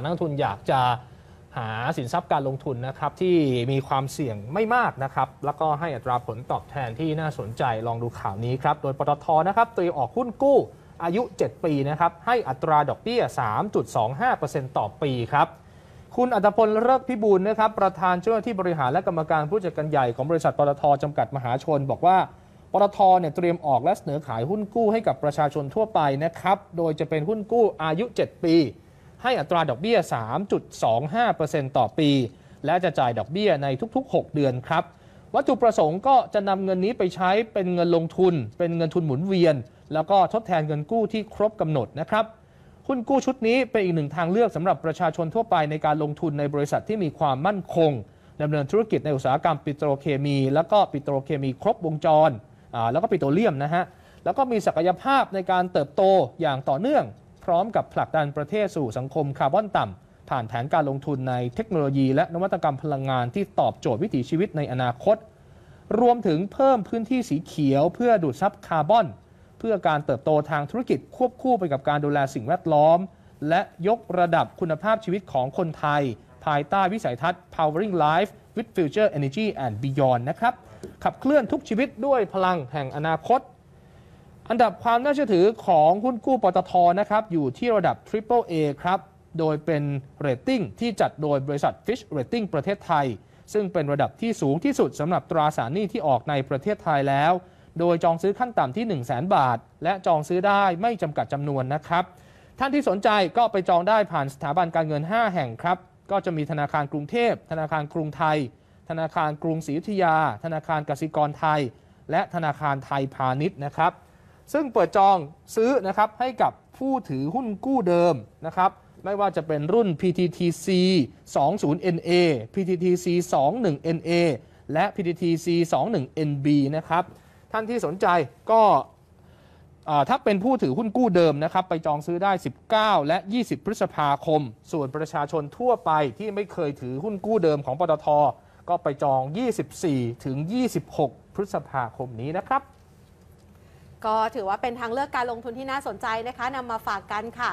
นักทุนอยากจะหาสินทรัพย์การลงทุนนะครับ ที่มีความเสี่ยงไม่มากนะครับ แล้วก็ให้อัตราผลตอบแทนที่น่าสนใจลองดูข่าวนี้ครับ โดยปตทนะครับเตรียมออกหุ้นกู้อายุ 7 ปีนะครับ ให้อัตราดอกเบี้ย 3.25%ต่อปีครับ คุณอัตพลเลิกพิบูลนะครับ ประธานเจ้าหน้าที่บริหารและกรรมการผู้จัดการใหญ่ ของบริษัทปตทจำกัดมหาชน บอกว่าปตทเนี่ยเตรียมออกและเสนอขายหุ้นกู้ให้กับประชาชนทั่วไปนะครับโดยจะเป็นหุ้นกู้อายุ 7 ปีให้อัตราดอกเบี้ย 3.25%ต่อปี และจะจ่ายดอกเบี้ยในทุกๆ 6 เดือนครับ วัตถุประสงค์ก็จะนำเงินนี้ไปใช้เป็นเงินลงทุน เป็นเงินทุนหมุนเวียน แล้วก็ทดแทนเงินกู้ที่ครบกำหนดนะครับ หุ้นกู้ชุดนี้เป็นอีกหนึ่งทางเลือกสำหรับประชาชนทั่วไปในการลงทุนในบริษัทที่มีความมั่นคงดำเนินธุรกิจในอุตสาหกรรมปิโตรเคมี แล้วก็ปิโตรเคมีครบวงจร แล้วก็ปิโตรเลียมนะฮะ แล้วก็มีศักยภาพในการเติบโตอย่างต่อเนื่องพร้อมกับผลักดันประเทศสู่สังคม คาร์บอนต่ำ ผ่านแผนการลงทุนในเทคโนโลยีและนวัตกรรมพลังงานที่ตอบโจทย์วิถีชีวิตในอนาคต รวมถึงเพิ่มพื้นที่สีเขียวเพื่อดูดซับคาร์บอน เพื่อการเติบโตทางธุรกิจควบคู่ไปกับการดูแลสิ่งแวดล้อม และยกระดับคุณภาพชีวิตของคนไทย ภายใต้วิสัยทัศน์ powering life with future energy and beyond นะครับขับเคลื่อนทุกชีวิตด้วยพลังแห่งอนาคตอันดับความน่าเชื่อถือของหุ้นกู้ปตทนะครับ อยู่ที่ระดับ Triple A ครับ โดยเป็นเรตติ้งที่จัดโดยบริษัท f i s h Rating ประเทศไทย ซึ่งเป็นระดับที่สูงที่สุดสำหรับตราสารหนี้ที่ออกในประเทศไทยแล้ว โดยจองซื้อขั้นต่ำที่1 0 0 0 0 0 บาท และจองซื้อได้ไม่จำกัดจำนวนนะครับ ท่านที่สนใจก็ไปจองได้ผ่านสถาบันการเงิน 5 แห่งครับ ก็จะมีธนาคารกรุงเทพ ธนาคารกรุงไทย ธนาคารกรุงศรีอยุธยา ธนาคารกสิกรไทย และธนาคารไทยพาณิชย์นะครับซึ่งเปิดจองซื้อนะครับให้กับผู้ถือหุ้นกู้เดิมนะครับ ไม่ว่าจะเป็นรุ่น PTTC 20NA PTTC 21NA และ PTTC 21NB นะครับท่านที่สนใจก็ถ้าเป็นผู้ถือหุ้นกู้เดิมนะครับไปจองซื้อได้ 19 และ 20 พฤษภาคม ส่วนประชาชนทั่วไปที่ไม่เคยถือหุ้นกู้เดิมของปตทก็ไปจอง 24 ถึง 26 พฤษภาคมนี้นะครับก็ถือว่าเป็นทางเลือกการลงทุนที่น่าสนใจนะคะนำมาฝากกันค่ะ